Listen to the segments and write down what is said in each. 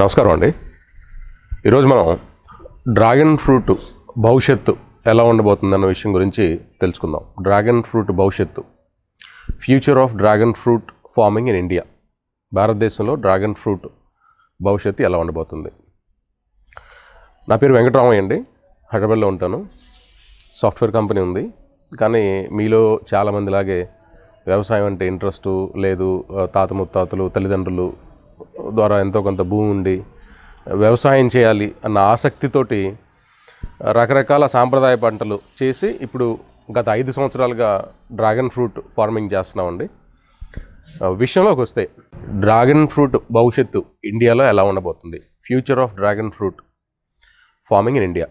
నమస్కారం అండి ఈరోజు మనం డ్రాగన్ ఫ్రూట్ భవిష్యత్తు ఎలా ఉండబోతుందన్న విషయం గురించి తెలుసుకుందాం డ్రాగన్ ఫ్రూట్ భవిష్యత్తు future of dragon fruit farming in India భారతదేశంలో డ్రాగన్ ఫ్రూట్ భవిష్యత్తు ఎలా ఉండబోతుంది నా పేరు వెంకటరామయ్య అండి హైదరాబాద్లో ఉంటాను సాఫ్ట్వేర్ కంపెనీ ఉంది కానీ మీలో చాలామందిలాగే వ్యవసాయం అంటే ఇంట్రెస్టు లేదు తాత ముత్తాతలు తల్లిదండ్రులు ద్వారా ఎంతో కొంత భూమి ఉండి వ్యవసాయం చేయాలి అన్న ఆసక్తితోటి రకరకాల సాంప్రదాయ పంటలు చేసి ఇప్పుడు గత ఐదు సంవత్సరాలుగా డ్రాగన్ ఫ్రూట్ ఫార్మింగ్ చేస్తున్నామండి విషయంలోకి వస్తే డ్రాగన్ ఫ్రూట్ భవిష్యత్తు ఇండియాలో ఎలా ఉండబోతుంది future of dragon fruit farming in India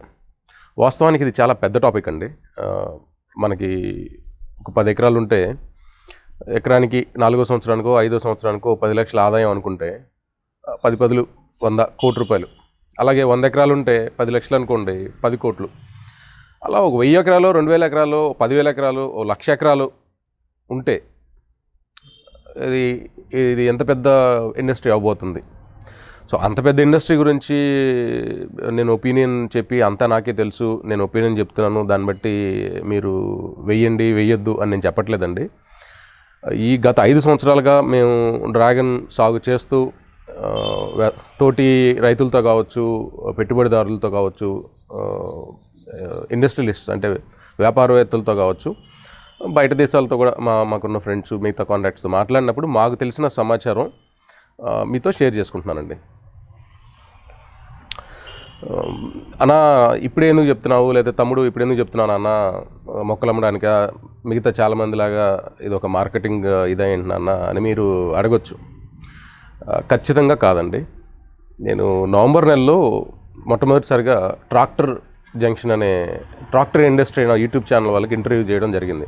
వాస్తవానికి ఇది చాలా పెద్ద టాపిక్ అండి మనకి ఒక పది ఎకరాలు ఉంటే ఎకరానికి నాలుగో సంవత్సరానికో ఐదో సంవత్సరానికో పది లక్షల ఆదాయం అనుకుంటే పది పదులు వంద కోటి రూపాయలు అలాగే వంద ఎకరాలు ఉంటే పది లక్షలు అనుకోండి పది కోట్లు అలా ఒక వెయ్యి ఎకరాలు రెండు వేల ఎకరాలు పదివేల ఎకరాలు ఓ లక్ష ఎకరాలు ఉంటే ఇది ఇది ఎంత పెద్ద ఇండస్ట్రీ అవబోతుంది సో అంత పెద్ద ఇండస్ట్రీ గురించి నేను ఒపీనియన్ చెప్పి అంతా నాకే తెలుసు నేను ఒపీనియన్ చెప్తున్నాను దాన్ని బట్టి మీరు వెయ్యండి వెయ్యొద్దు అని నేను చెప్పట్లేదండి ఈ గత ఐదు సంవత్సరాలుగా మేము డ్రాగన్ సాగు చేస్తూ తోటి రైతులతో కావచ్చు పెట్టుబడిదారులతో కావచ్చు ఇండస్ట్రియలిస్ట్ అంటే వ్యాపారవేత్తలతో కావచ్చు బయట దేశాలతో కూడా మా మాకున్న ఫ్రెండ్స్ మిగతా కాంటాక్ట్స్తో మాట్లాడినప్పుడు మాకు తెలిసిన సమాచారం మీతో షేర్ చేసుకుంటున్నానండి అన్నా ఇప్పుడు ఎందుకు చెప్తున్నావు లేదా తమ్ముడు ఇప్పుడు ఎందుకు చెప్తున్నాను అన్న మొక్కలు అమ్మడానికి మిగతా చాలామంది లాగా ఇది ఒక మార్కెటింగ్ ఇదేంటి నాన్న అని మీరు అడగొచ్చు ఖచ్చితంగా కాదండి నేను నవంబర్ నెలలో మొట్టమొదటిసారిగా ట్రాక్టర్ జంక్షన్ అనే ట్రాక్టర్ ఇండస్ట్రీ నా యూట్యూబ్ ఛానల్ వాళ్ళకి ఇంటర్వ్యూ చేయడం జరిగింది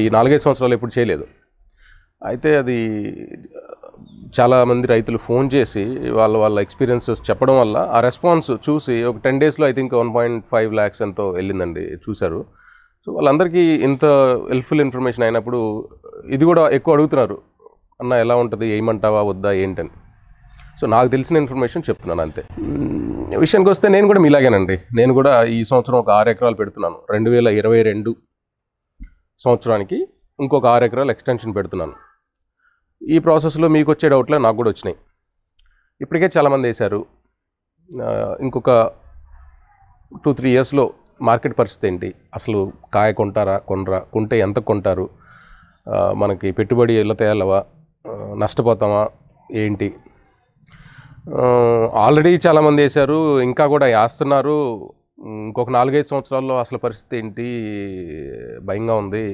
ఈ నాలుగైదు సంవత్సరాలు ఎప్పుడు చేయలేదు అయితే అది చాలామంది రైతులు ఫోన్ చేసి వాళ్ళ వాళ్ళ ఎక్స్పీరియన్సెస్ చెప్పడం వల్ల ఆ రెస్పాన్స్ చూసి ఒక టెన్ డేస్లో I think one point five lakhs ఎంతో వెళ్ళిందండి చూశారు సో వాళ్ళందరికీ ఇంత హెల్ప్ఫుల్ ఇన్ఫర్మేషన్ అయినప్పుడు ఇది కూడా ఎక్కువ అడుగుతున్నారు అన్న ఎలా ఉంటుంది ఏమంటావా వద్దా ఏంటని సో నాకు తెలిసిన ఇన్ఫర్మేషన్ చెప్తున్నాను అంతే విషయానికి వస్తే నేను కూడా మీలాగేనండి నేను కూడా ఈ సంవత్సరం ఒక ఆరు ఎకరాలు పెడుతున్నాను రెండు వేల ఇరవై రెండు సంవత్సరానికి ఇంకొక ఆరు ఎకరాలు ఎక్స్టెన్షన్ పెడుతున్నాను ఈ ప్రాసెస్లో మీకు వచ్చే డౌట్లే నాకు కూడా వచ్చినాయి ఇప్పటికే చాలామంది వేశారు ఇంకొక టూ త్రీ ఇయర్స్లో మార్కెట్ పరిస్థితి ఏంటి అసలు కాయ కొంటారా కొనరా కొంటే ఎంత కొంటారు మనకి పెట్టుబడి ఎలా తేలవా నష్టపోతామా ఏంటి ఆల్రెడీ చాలామంది వేశారు ఇంకా కూడా వేస్తున్నారు ఇంకొక నాలుగైదు సంవత్సరాల్లో అసలు పరిస్థితి ఏంటి భయంగా ఉంది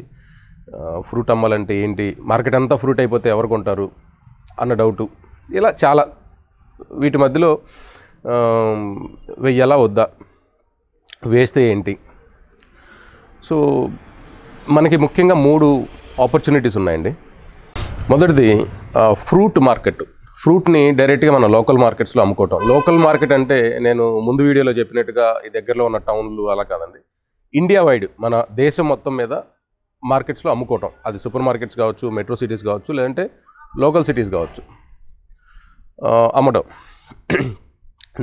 ఫ్రూట్ అమ్మాలంటే ఏంటి మార్కెట్ అంతా ఫ్రూట్ అయిపోతే ఎవరు కొంటారు అన్న డౌటు ఇలా చాలా వీటి మధ్యలో వెయ్యాలా వద్దా వేస్తే ఏంటి సో మనకి ముఖ్యంగా మూడు ఆపర్చునిటీస్ ఉన్నాయండి మొదటిది ఫ్రూట్ మార్కెట్ ఫ్రూట్ని డైరెక్ట్గా మన లోకల్ మార్కెట్స్లో అమ్ముకోవటం లోకల్ మార్కెట్ అంటే నేను ముందు వీడియోలో చెప్పినట్టుగా ఈ దగ్గరలో ఉన్న టౌన్లు అలా కాదండి ఇండియా వైడ్ మన దేశం మొత్తం మీద మార్కెట్స్లో అమ్ముకోవటం అది సూపర్ మార్కెట్స్ కావచ్చు మెట్రో సిటీస్ కావచ్చు లేదంటే లోకల్ సిటీస్ కావచ్చు అమ్మటం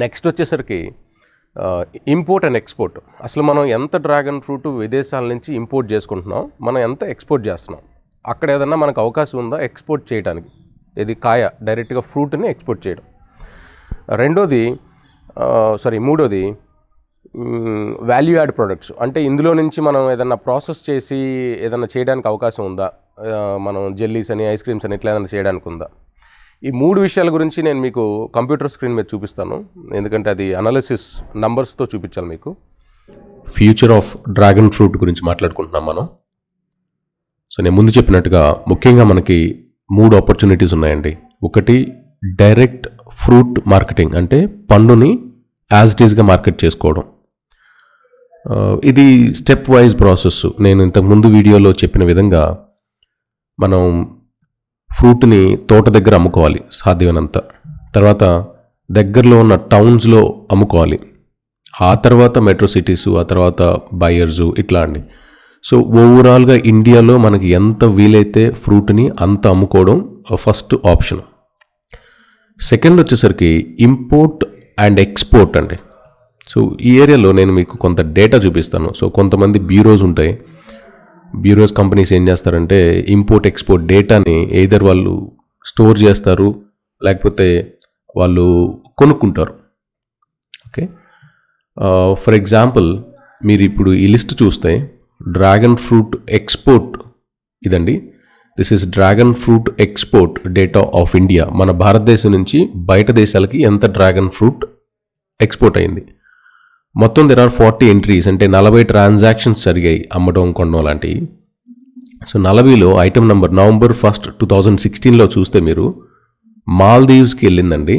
నెక్స్ట్ వచ్చేసరికి ఇంపోర్ట్ అండ్ ఎక్స్పోర్ట్ అసలు మనం ఎంత డ్రాగన్ ఫ్రూట్ విదేశాల నుంచి ఇంపోర్ట్ చేసుకుంటున్నాం మనం ఎంత ఎక్స్పోర్ట్ చేస్తున్నాం అక్కడ ఏదన్నా మనకు అవకాశం ఉందా ఎక్స్పోర్ట్ చేయడానికి ఇది కాయ డైరెక్ట్గా ఫ్రూట్ని ఎక్స్పోర్ట్ చేయడం రెండోది సారీ మూడోది వాల్యూ యాడ్ ప్రొడక్ట్స్ అంటే ఇందులో నుంచి మనం ఏదన్నా ప్రాసెస్ చేసి ఏదన్నా చేయడానికి అవకాశం ఉందా మనం జెల్లీస్ అని ఐస్ క్రీమ్స్ అని ఇట్లా ఏదైనా చేయడానికి ఉందా ఈ మూడు విషయాల గురించి నేను మీకు కంప్యూటర్ స్క్రీన్ మీద చూపిస్తాను ఎందుకంటే అది అనాలిసిస్ నంబర్స్తో చూపించాలి మీకు ఫ్యూచర్ ఆఫ్ డ్రాగన్ ఫ్రూట్ గురించి మాట్లాడుకుంటున్నాం మనం సో నేను ముందు చెప్పినట్టుగా ముఖ్యంగా మనకి మూడు ఆపర్చునిటీస్ ఉన్నాయండి ఒకటి డైరెక్ట్ ఫ్రూట్ మార్కెటింగ్ అంటే పండుని యాజ్ ఇట్ ఈస్గా మార్కెట్ చేసుకోవడం ఇది స్టెప్ వైజ్ ప్రాసెస్ నేను ఇంతకు ముందు వీడియోలో చెప్పిన విధంగా మనం ఫ్రూట్ని తోట దగ్గర అమ్ముకోవాలి సాధ్యమైనంత తర్వాత దగ్గరలో ఉన్న టౌన్స్లో అమ్ముకోవాలి ఆ తర్వాత మెట్రో సిటీస్ ఆ తర్వాత బయర్స్ ఇట్లా అండి సో ఓవరాల్గా ఇండియాలో మనకి ఎంత వీలైతే ఫ్రూట్ని అంత అమ్ముకోవడం ఫస్ట్ ఆప్షన్ సెకండ్ వచ్చేసరికి ఇంపోర్ట్ అండ్ ఎక్స్పోర్ట్ అండి సో ఈ ఏరియాలో నేను మీకు కొంత డేటా చూపిస్తాను సో కొంతమంది బ్యూరోస్ ఉంటాయి బ్యూరోస్ కంపెనీస్ ఏం చేస్తారంటే ఇంపోర్ట్ ఎక్స్పోర్ట్ డేటాని ఏదర్ వాళ్ళు స్టోర్ చేస్తారు లేకపోతే వాళ్ళు కొనుక్కుంటారు ఓకే ఫర్ ఎగ్జాంపుల్ మీరు ఇప్పుడు ఈ లిస్ట్ చూస్తే డ్రాగన్ ఫ్రూట్ ఎక్స్పోర్ట్ ఇదండి this is dragon fruit export data of India మన భారతదేశం నుంచి బయట దేశాలకి ఎంత డ్రాగన్ ఫ్రూట్ ఎక్స్పోర్ట్ అయింది మొత్తం దెర్ ఆర్ ఫార్టీ ఎంట్రీస్ అంటే నలభై ట్రాన్సాక్షన్స్ జరిగాయి అమ్మడం కొండం లాంటివి సో నలభైలో item number November first two thousand సిక్స్టీన్లో చూస్తే మీరు మాల్దీవ్స్కి వెళ్ళిందండి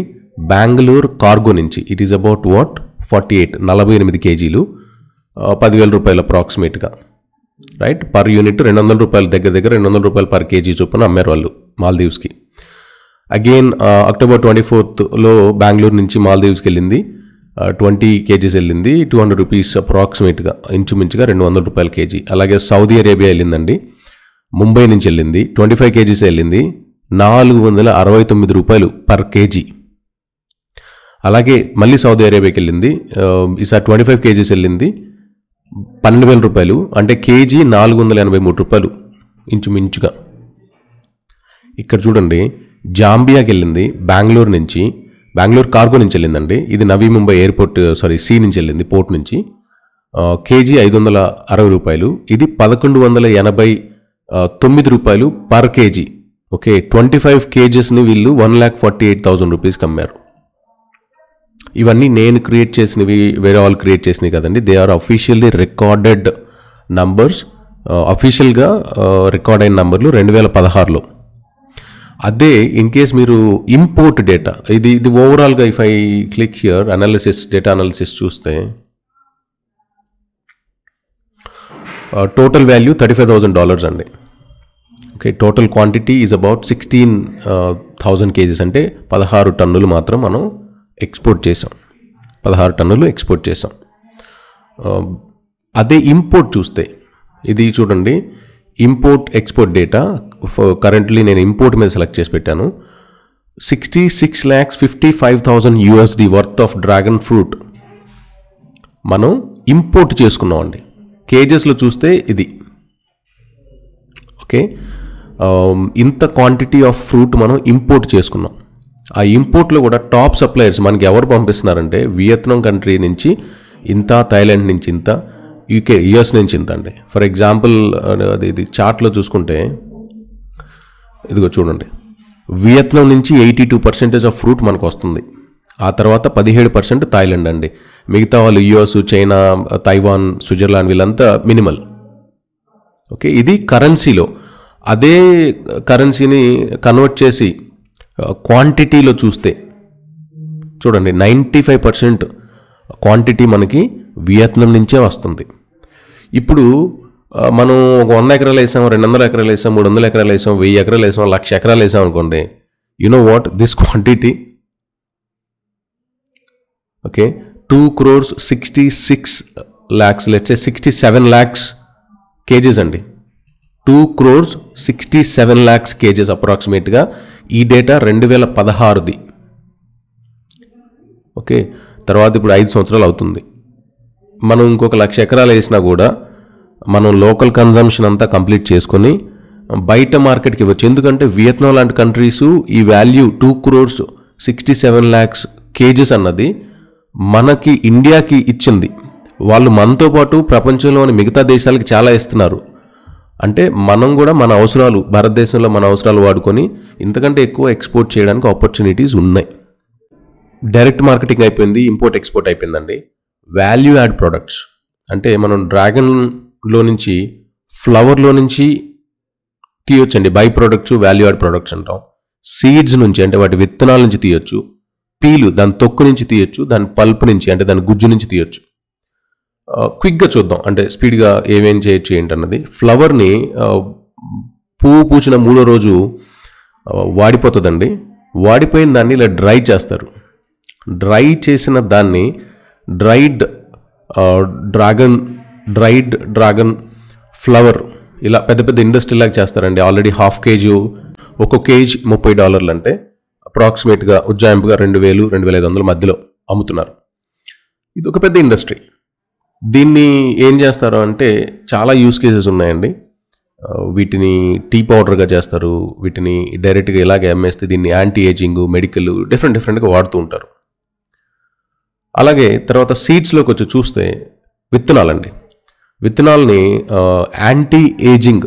బెంగళూరు కార్గో నుంచి it is about what forty eight నలభై ఎనిమిది కేజీలు పదివేల రూపాయలు అప్రాక్సిమేట్గా రైట్ పర్ యూనిట్ రెండు వందల రూపాయల దగ్గర దగ్గర రెండు వందల రూపాయలు పర్ కేజీ చొప్పున అమ్మారు వాళ్ళు మాల్దీవ్స్కి అగైన్ అక్టోబర్ ట్వంటీ ఫోర్త్లో బెంగళూరు నుంచి మాల్దీవ్స్కి వెళ్ళింది ట్వంటీ కేజీస్ వెళ్ళింది టూ హండ్రెడ్ రూపీస్ అప్రాక్సిమేట్గా ఇంచుమించుగా రెండు వందల రూపాయల కేజీ అలాగే సౌదీ అరేబియా వెళ్ళిందండి ముంబై నుంచి వెళ్ళింది ట్వంటీ ఫైవ్ కేజీస్ వెళ్ళింది నాలుగు వందల అరవై తొమ్మిది రూపాయలు పర్ కేజీ అలాగే మళ్ళీ సౌదీ అరేబియాకి వెళ్ళింది ఈసారి ట్వంటీ ఫైవ్ కేజీస్ వెళ్ళింది పన్నెండు వేల రూపాయలు అంటే కేజీ నాలుగు వందల ఎనభై మూడు రూపాయలు ఇంచుమించుగా ఇక్కడ చూడండి జాంబియాకి వెళ్ళింది బెంగళూరు నుంచి బెంగళూరు కార్గో నుంచి వెళ్ళిందండి ఇది Navi Mumbai airport sorry sea నుంచి వెళ్ళింది పోర్ట్ నుంచి కేజీ ఐదు వందల అరవై రూపాయలు ఇది పదకొండు వందల ఎనభై తొమ్మిది రూపాయలు per kg okay twenty five కేజెస్ని వీళ్ళు one lakh forty eight thousand రూపీస్కి అమ్మారు ఇవన్నీ నేను క్రియేట్ చేసినవి వేరే వాళ్ళు క్రియేట్ చేసినవి కదండి they are officially recorded numbers అఫీషియల్గా రికార్డ్ అయిన నంబర్లు రెండు వేల పదహారులో అదే ఇన్ కేస్ మీరు ఇంపోర్ట్ డేటా ఇది ఇది ఓవరాల్గా if I click here analysis data analysis చూస్తే total value thirty five thousand dollars అండి okay total quantity is about sixteen thousand kgs అంటే పదహారు టన్నులు మాత్రం మనం ఎక్స్పోర్ట్ చేసాం పదహారు టన్నులు ఎక్స్పోర్ట్ చేసాం అదే ఇంపోర్ట్ చూస్తే ఇది చూడండి ఇంపోర్ట్ ఎక్స్పోర్ట్ డేటా కరెంట్లీ నేను ఇంపోర్ట్ మీద సెలెక్ట్ చేసి పెట్టాను sixty six lakhs fifty five thousand USD worth of dragon fruit మనం ఇంపోర్ట్ చేసుకున్నామండి కేజెస్లో చూస్తే ఇది ఓకే ఇంత క్వాంటిటీ ఆఫ్ ఫ్రూట్ మనం ఇంపోర్ట్ చేసుకున్నాం ఆ ఇంపోర్ట్లో కూడా టాప్ సప్లయర్స్ మనకి ఎవరు పంపిస్తున్నారంటే వియత్నాం కంట్రీ నుంచి ఇంత థాయిలాండ్ నుంచి ఇంత యూకే యుఎస్ నుంచి ఇంత అండి ఫర్ ఎగ్జాంపుల్ అది ఇది చార్ట్లో చూసుకుంటే ఇదిగో చూడండి వియత్నాం నుంచి eighty two percentage of fruit మనకు వస్తుంది ఆ తర్వాత పదిహేడు పర్సెంట్ థాయిలాండ్ అండి మిగతా వాళ్ళు యుఎస్ చైనా తైవాన్ స్విట్జర్లాండ్ వీళ్ళంతా మినిమల్ ఓకే ఇది కరెన్సీలో అదే కరెన్సీని కన్వర్ట్ చేసి క్వాంటిటీలో చూస్తే చూడండి నైంటీ ఫైవ్ పర్సెంట్ క్వాంటిటీ మనకి వియత్నం నుంచే వస్తుంది ఇప్పుడు మనం ఒక వంద ఎకరాలు వేసాం రెండు వందల ఎకరాలు వేసాం మూడు వందల ఎకరాలు వేసాం వెయ్యి ఎకరాలు వేసాం లక్ష ఎకరాలు వేసాం అనుకోండి no what this quantity okay two crores sixty six lakhs let's say sixty seven lakhs kgs అండి two crores sixty seven lakhs kgs అప్రాక్సిమేట్గా ఈ డేటా రెండు వేల పదహారుది ఓకే తర్వాత ఇప్పుడు ఐదు సంవత్సరాలు అవుతుంది మనం ఇంకొక లక్ష ఎకరాలు వేసినా కూడా మనం లోకల్ కన్జంప్షన్ అంతా కంప్లీట్ చేసుకొని బయట మార్కెట్కి ఇవ్వచ్చు ఎందుకంటే వియత్నాం లాంటి కంట్రీస్ ఈ value two crores sixty seven lakhs kgs అన్నది మనకి ఇండియాకి ఇచ్చింది వాళ్ళు మనతో పాటు ప్రపంచంలోని మిగతా దేశాలకి చాలా ఇస్తున్నారు అంటే మనం కూడా మన అవసరాలు భారతదేశంలో మన అవసరాలు వాడుకొని ఇంతకంటే ఎక్కువ ఎక్స్పోర్ట్ చేయడానికి ఆపర్చునిటీస్ ఉన్నాయి డైరెక్ట్ మార్కెటింగ్ అయిపోయింది ఇంపోర్ట్ ఎక్స్పోర్ట్ అయిపోయిందండి వాల్యూ యాడ్ ప్రొడక్ట్స్ అంటే మనం డ్రాగన్లో నుంచి ఫ్లవర్లో నుంచి తీయొచ్చండి by products value add products అంటాం సీడ్స్ నుంచి అంటే వాటి విత్తనాల నుంచి తీయొచ్చు పీలు దాని తొక్కు నుంచి తీయొచ్చు దాని పల్ప్ నుంచి అంటే దాని గుజ్జు నుంచి తీయొచ్చు క్విక్గా చూద్దాం అంటే స్పీడ్గా ఏమేం చేయొచ్చు ఏంటన్నది ఫ్లవర్ని పువ్వు పూచిన మూడో రోజు వాడిపోతుందండి వాడిపోయిన దాన్ని ఇలా డ్రై చేస్తారు డ్రై చేసిన దాన్ని dried dragon dried dragon flower ఇలా పెద్ద పెద్ద ఇండస్ట్రీలాగా చేస్తారండి ఆల్రెడీ హాఫ్ కేజీ ఒక్కో కేజీ ముప్పై డాలర్లు అంటే అప్రాక్సిమేట్గా ఉజ్జాయింపుగా రెండు వేలు రెండు వేల ఐదు వందల మధ్యలో అమ్ముతున్నారు ఇది ఒక పెద్ద ఇండస్ట్రీ దీన్ని ఏం చేస్తారు అంటే చాలా యూస్ కేసెస్ ఉన్నాయండి వీటిని టీ పౌడర్గా చేస్తారు వీటిని డైరెక్ట్గా ఇలాగే అమ్మేస్తే దీన్ని యాంటీ ఏజింగ్ మెడికల్ డిఫరెంట్ డిఫరెంట్గా వాడుతూ ఉంటారు అలాగే తర్వాత సీడ్స్లోకి వచ్చి చూస్తే విత్తనాలండి విత్తనాలని యాంటీ ఏజింగ్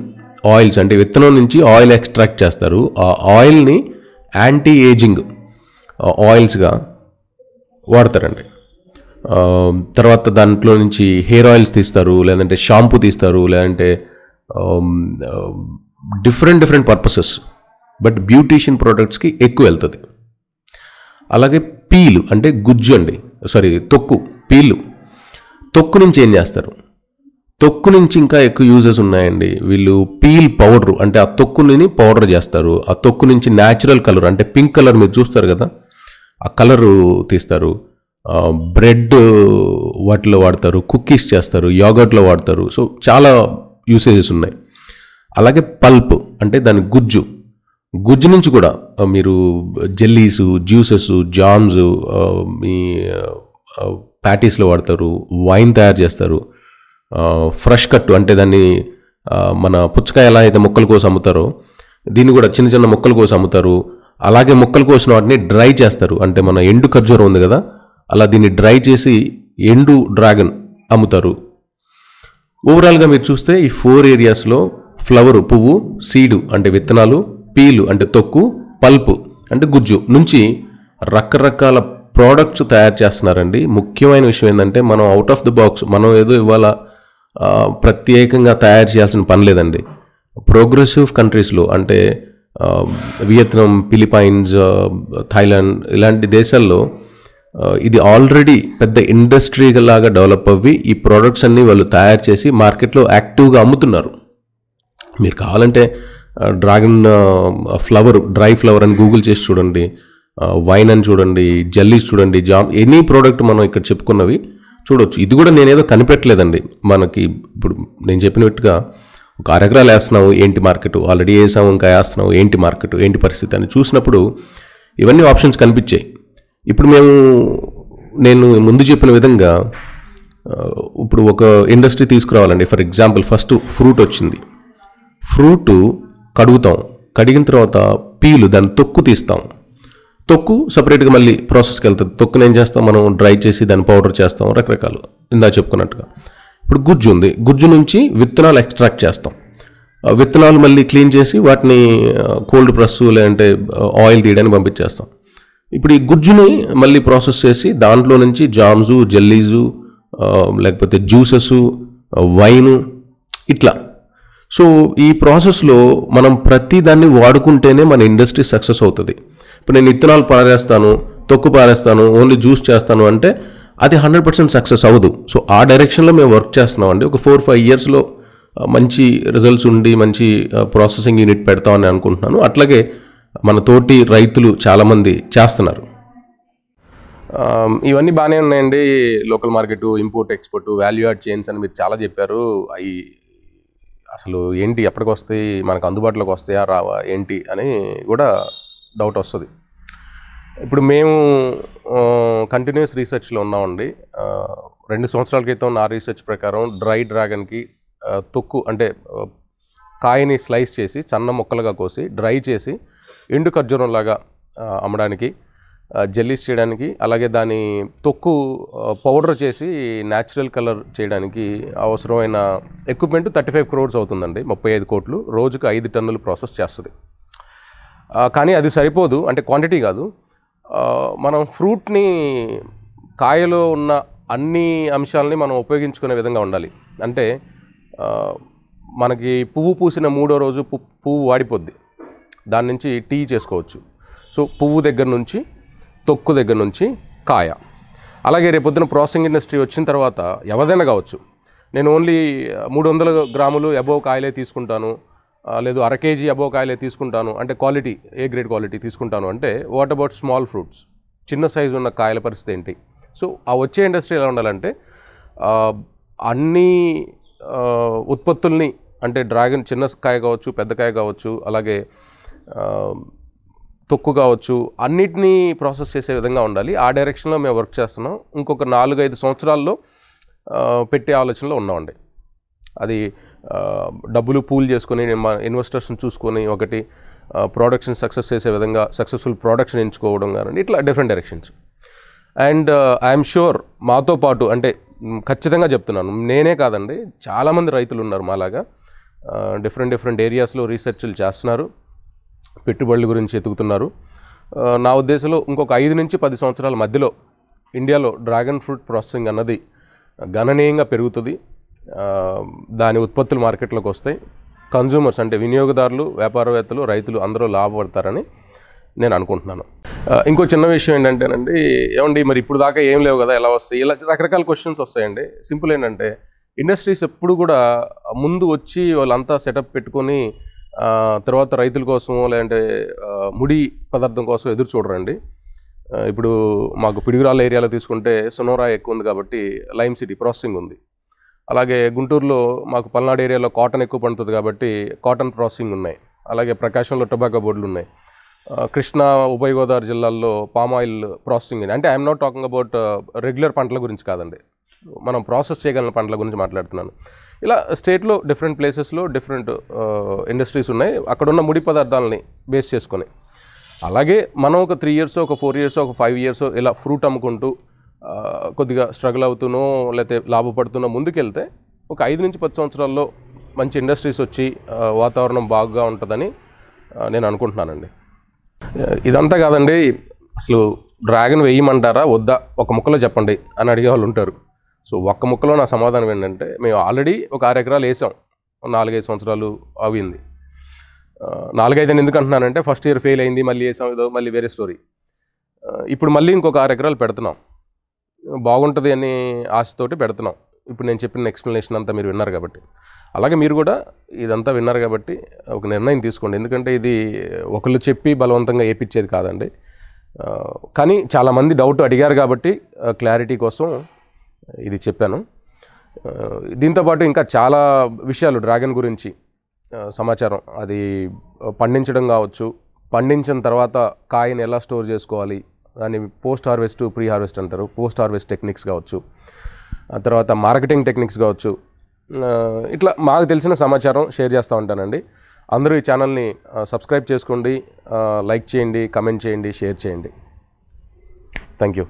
ఆయిల్స్ అంటే విత్తనం నుంచి ఆయిల్ ఎక్స్ట్రాక్ట్ చేస్తారు ఆ ఆయిల్ని యాంటీ ఏజింగ్ ఆయిల్స్గా వాడతారండి Um, తర్వాత దాంట్లో నుంచి హెయిర్ ఆయిల్స్ తీస్తారు లేదంటే షాంపూ తీస్తారు లేదంటే different different purposes but beautician ప్రోడక్ట్స్కి ఎక్కువ వెళ్తుంది అలాగే పీలు అంటే గుజ్జు అండి సారీ తొక్కు పీలు తొక్కు నుంచి ఏం చేస్తారు తొక్కు నుంచి ఇంకా ఎక్కువ యూజెస్ ఉన్నాయండి వీళ్ళు పీల్ పౌడర్ అంటే ఆ తొక్కుని పౌడర్ చేస్తారు ఆ తొక్కు నుంచి న్యాచురల్ కలర్ అంటే పింక్ కలర్ మీరు చూస్తారు కదా ఆ కలరు తీస్తారు బ్రెడ్ వాటిలో వాడతారు కుక్కీస్ చేస్తారు యోగర్ట్లో వాడతారు సో చాలా యూసేజెస్ ఉన్నాయి అలాగే పల్ప్ అంటే దాని గుజ్జు గుజ్జు నుంచి కూడా మీరు జెల్లీస్ జ్యూసెస్ జామ్స్ మీ ప్యాటీస్లో వాడతారు వైన్ తయారు చేస్తారు ఫ్రెష్ కట్ అంటే దాన్ని మన పుచ్చకాయ ఎలా అయితే మొక్కల కోసం అమ్ముతారో దీన్ని కూడా చిన్న చిన్న మొక్కల కోసం అమ్ముతారు అలాగే మొక్కలు కోసిన వాటిని డ్రై చేస్తారు అంటే మన ఎండు ఖర్జూరం ఉంది కదా అలా దీన్ని డ్రై చేసి ఎండు డ్రాగన్ అమ్ముతారు ఓవరాల్గా మీరు చూస్తే ఈ ఫోర్ ఏరియాస్లో ఫ్లవరు పువ్వు సీడు అంటే విత్తనాలు పీలు అంటే తొక్కు పల్పు అంటే గుజ్జు నుంచి రకరకాల ప్రోడక్ట్స్ తయారు చేస్తున్నారండి ముఖ్యమైన విషయం ఏంటంటే మనం అవుట్ ఆఫ్ ది బాక్స్ మనం ఏదో ఇవాళ ప్రత్యేకంగా తయారు చేయాల్సిన పని లేదండి ప్రోగ్రెసివ్ కంట్రీస్లో అంటే వియత్నాం ఫిలిపైన్స్ థాయిలాండ్ ఇలాంటి దేశాల్లో ఇది ఆల్రెడీ పెద్ద ఇండస్ట్రీ లాగా డెవలప్ అవ్వి ఈ ప్రోడక్ట్స్ అన్నీ వాళ్ళు తయారు చేసి మార్కెట్లో యాక్టివ్గా అమ్ముతున్నారు మీరు కావాలంటే డ్రాగన్ ఫ్లవర్ డ్రై ఫ్లవర్ అని గూగుల్ చేసి చూడండి వైన్ అని చూడండి జెల్లీస్ చూడండి జామ్ ఎనీ ప్రోడక్ట్ మనం ఇక్కడ చెప్పుకున్నవి చూడవచ్చు ఇది కూడా నేనేదో కనిపెట్టలేదండి మనకి ఇప్పుడు నేను చెప్పినట్టుగా ఒక అరెకరాలు వేస్తున్నావు ఏంటి మార్కెట్ ఆల్రెడీ వేసాము ఇంకా వేస్తున్నావు ఏంటి మార్కెట్ ఏంటి పరిస్థితి అని చూసినప్పుడు ఇవన్నీ ఆప్షన్స్ కనిపించాయి ఇప్పుడు మేము నేను ముందు చెప్పిన విధంగా ఇప్పుడు ఒక ఇండస్ట్రీ తీసుకురావాలండి ఫర్ ఎగ్జాంపుల్ ఫస్ట్ ఫ్రూట్ వచ్చింది ఫ్రూట్ కడుగుతాం కడిగిన తర్వాత పీలు దాన్ని తొక్కు తీస్తాం తొక్కు సపరేట్గా మళ్ళీ ప్రాసెస్కి వెళ్తుంది తొక్కుని ఏం చేస్తాం మనం డ్రై చేసి దాన్ని పౌడర్ చేస్తాం రకరకాలు ఇందా చెప్పుకున్నట్టుగా ఇప్పుడు గుజ్జు ఉంది గుజ్జు నుంచి విత్తనాలు ఎక్స్ట్రాక్ట్ చేస్తాం విత్తనాలు మళ్ళీ క్లీన్ చేసి వాటిని కోల్డ్ ప్రెస్ లేదంటే ఆయిల్ తీయడానికి పంపించేస్తాం ఇప్పుడు ఈ గుజ్జుని మళ్ళీ ప్రాసెస్ చేసి దాంట్లో నుంచి జామ్సు జెల్లీసు లేకపోతే జ్యూసెస్ వైను ఇట్లా సో ఈ ప్రాసెస్లో మనం ప్రతి దాన్ని వాడుకుంటేనే మన ఇండస్ట్రీ సక్సెస్ అవుతుంది ఇప్పుడు నేను ఇత్తనాలు పారేస్తాను తొక్కు పారేస్తాను ఓన్లీ జ్యూస్ చేస్తాను అంటే అది హండ్రెడ్ పర్సెంట్ సక్సెస్ అవ్వదు సో ఆ డైరెక్షన్లో మేము వర్క్ చేస్తున్నాం అండి ఒక ఫోర్ ఫైవ్ ఇయర్స్లో మంచి రిజల్ట్స్ ఉండి మంచి ప్రాసెసింగ్ యూనిట్ పెడతామని అనుకుంటున్నాను అట్లాగే మన తోటి రైతులు చాలామంది చేస్తున్నారు ఇవన్నీ బాగానే ఉన్నాయండి local market import export value add change అని మీరు చాలా చెప్పారు అవి అసలు ఏంటి ఎప్పటికి వస్తాయి మనకు అందుబాటులోకి వస్తాయా రావా ఏంటి అని కూడా డౌట్ వస్తుంది ఇప్పుడు మేము కంటిన్యూస్ రీసెర్చ్లో ఉన్నామండి రెండు సంవత్సరాల క్రితం నా రీసెర్చ్ ప్రకారం డ్రై డ్రాగన్కి తొక్కు అంటే కాయని స్లైస్ చేసి సన్న ముక్కలుగా కోసి డ్రై చేసి ఎండు ఖర్జూరం లాగా అమ్మడానికి జెల్లీస్ చేయడానికి అలాగే దాని తొక్కు పౌడర్ చేసి న్యాచురల్ కలర్ చేయడానికి అవసరమైన ఎక్విప్మెంట్ థర్టీ ఫైవ్ క్రోర్స్ అవుతుందండి ముప్పై ఐదు కోట్లు రోజుకు ఐదు టన్నులు ప్రాసెస్ చేస్తుంది కానీ అది సరిపోదు అంటే క్వాంటిటీ కాదు మనం ఫ్రూట్ని కాయలో ఉన్న అన్ని అంశాలని మనం ఉపయోగించుకునే విధంగా ఉండాలి అంటే మనకి పువ్వు పూసిన మూడో రోజు పువ్వు వాడిపోద్ది దాని నుంచి టీ చేసుకోవచ్చు సో పువ్వు దగ్గర నుంచి తొక్కు దగ్గర నుంచి కాయ అలాగే రేపొద్దున ప్రాసెసింగ్ ఇండస్ట్రీ వచ్చిన తర్వాత ఎవరైనా కావచ్చు నేను ఓన్లీ మూడు వందల గ్రాములు అబోవ్ కాయలే తీసుకుంటాను లేదు అర కేజీ అబోవ్ కాయలే తీసుకుంటాను అంటే క్వాలిటీ ఏ గ్రేడ్ క్వాలిటీ తీసుకుంటాను అంటే వాట్ అబౌట్ స్మాల్ ఫ్రూట్స్ చిన్న సైజు ఉన్న కాయల పరిస్థితి ఏంటి సో ఆ వచ్చే ఇండస్ట్రీ ఎలా ఉండాలంటే అన్ని ఉత్పత్తుల్ని అంటే డ్రాగన్ చిన్న కాయ కావచ్చు పెద్ద కాయ కావచ్చు అలాగే తొక్కు కావచ్చు అన్నిటినీ ప్రాసెస్ చేసే విధంగా ఉండాలి ఆ డైరెక్షన్లో మేము వర్క్ చేస్తున్నాం ఇంకొక నాలుగైదు సంవత్సరాల్లో పెట్టే ఆలోచనలో ఉన్నామండి అది డబ్బులు పూల్ చేసుకొని మా ఇన్వెస్టర్స్ని చూసుకొని ఒకటి ప్రొడక్షన్ సక్సెస్ చేసే విధంగా సక్సెస్ఫుల్ ప్రొడక్షన్ ఎంచుకోవడం కానీ ఇట్లా different directions and I'm sure మాతో పాటు అంటే ఖచ్చితంగా చెప్తున్నాను నేనే కాదండి చాలామంది రైతులు ఉన్నారు మాలాగా డిఫరెంట్ డిఫరెంట్ ఏరియాస్లో రీసెర్చ్లు చేస్తున్నారు పెట్టుబడుల గురించి ఎతుకుతున్నారు నా ఉద్దేశంలో ఇంకొక ఐదు నుంచి పది సంవత్సరాల మధ్యలో ఇండియాలో డ్రాగన్ ఫ్రూట్ ప్రాసెసింగ్ అన్నది గణనీయంగా పెరుగుతుంది దాని ఉత్పత్తులు మార్కెట్లోకి వస్తాయి కన్జ్యూమర్స్ అంటే వినియోగదారులు వ్యాపారవేత్తలు రైతులు అందరూ లాభపడతారని నేను అనుకుంటున్నాను ఇంకో చిన్న విషయం ఏంటంటేనండి ఏమండి మరి ఇప్పుడు దాకా ఏం లేవు కదా ఎలా వస్తాయి ఇలా రకరకాల క్వశ్చన్స్ వస్తాయండి సింపుల్ ఏంటంటే ఇండస్ట్రీస్ ఎప్పుడు కూడా ముందు వచ్చి వాళ్ళంతా సెటప్ పెట్టుకొని తర్వాత రైతుల కోసం లేదంటే ముడి పదార్థం కోసం ఎదురు చూడరండి ఇప్పుడు మాకు పిడుగురాళ్ళ ఏరియాలో తీసుకుంటే సునోరా ఎక్కువ ఉంది కాబట్టి లైమ్ సిటీ ప్రాసెసింగ్ ఉంది అలాగే గుంటూరులో మాకు పల్నాడు ఏరియాలో కాటన్ ఎక్కువ పండుతుంది కాబట్టి కాటన్ ప్రాసెసింగ్ ఉన్నాయి అలాగే ప్రకాశంలో టొబాకో బోర్డులు ఉన్నాయి కృష్ణా ఉభయ గోదావరి జిల్లాల్లో పామాయిల్ ప్రాసెసింగ్ అంటే I'm not talking about regular పంటల గురించి కాదండి మనం ప్రాసెస్ చేయగలిగిన పంటల గురించి మాట్లాడుతున్నాను ఇలా స్టేట్లో డిఫరెంట్ ప్లేసెస్లో డిఫరెంట్ ఇండస్ట్రీస్ ఉన్నాయి అక్కడ ఉన్న ముడి పదార్థాలని బేస్ చేసుకొని అలాగే మనం ఒక త్రీ ఇయర్స్ ఒక ఫోర్ ఇయర్స్ ఒక ఫైవ్ ఇయర్స్ ఇలా ఫ్రూట్ అమ్ముకుంటూ కొద్దిగా స్ట్రగుల్ అవుతునో లేకపోతే లాభపడుతున్నో ముందుకెళ్తే ఒక ఐదు నుంచి పది సంవత్సరాల్లో మంచి ఇండస్ట్రీస్ వచ్చి వాతావరణం బాగుగా ఉంటుందని నేను అనుకుంటున్నానండి ఇదంతా కాదండి అసలు డ్రాగన్ వేయమంటారా వద్దా ఒక ముక్కలో చెప్పండి అని అడిగే వాళ్ళు ఉంటారు సో ఒక్క ముక్కలో నా సమాధానం ఏంటంటే మేము ఆల్రెడీ ఒక ఆరు ఎకరాలు వేసాం నాలుగైదు సంవత్సరాలు అవింది నాలుగైదు ఎందుకు అంటున్నానంటే ఫస్ట్ ఇయర్ ఫెయిల్ అయింది మళ్ళీ వేసాం ఏదో మళ్ళీ వేరే స్టోరీ ఇప్పుడు మళ్ళీ ఇంకొక ఆరు ఎకరాలు పెడుతున్నాం బాగుంటుంది అని ఆశతోటి పెడుతున్నాం ఇప్పుడు నేను చెప్పిన ఎక్స్ప్లెనేషన్ అంతా మీరు విన్నారు కాబట్టి అలాగే మీరు కూడా ఇదంతా విన్నారు కాబట్టి ఒక నిర్ణయం తీసుకోండి ఎందుకంటే ఇది ఒకళ్ళు చెప్పి బలవంతంగా ఏపిచ్చేది కాదండి కానీ చాలామంది డౌట్ అడిగారు కాబట్టి క్లారిటీ కోసం ఇది చెప్పాను దీంతోపాటు ఇంకా చాలా విషయాలు డ్రాగన్ గురించి సమాచారం అది పండించడం కావచ్చు పండించిన తర్వాత కాయని ఎలా స్టోర్ చేసుకోవాలి దాన్ని పోస్ట్ హార్వెస్ట్ ప్రీ హార్వెస్ట్ అంటారు పోస్ట్ హార్వెస్ట్ టెక్నిక్స్ కావచ్చు ఆ తర్వాత మార్కెటింగ్ టెక్నిక్స్ కావచ్చు ఇట్లా మాకు తెలిసిన సమాచారం షేర్ చేస్తూ ఉంటానండి అందరూ ఈ ఛానల్ని సబ్స్క్రైబ్ చేసుకోండి లైక్ చేయండి కమెంట్ చేయండి షేర్ చేయండి థ్యాంక్ యూ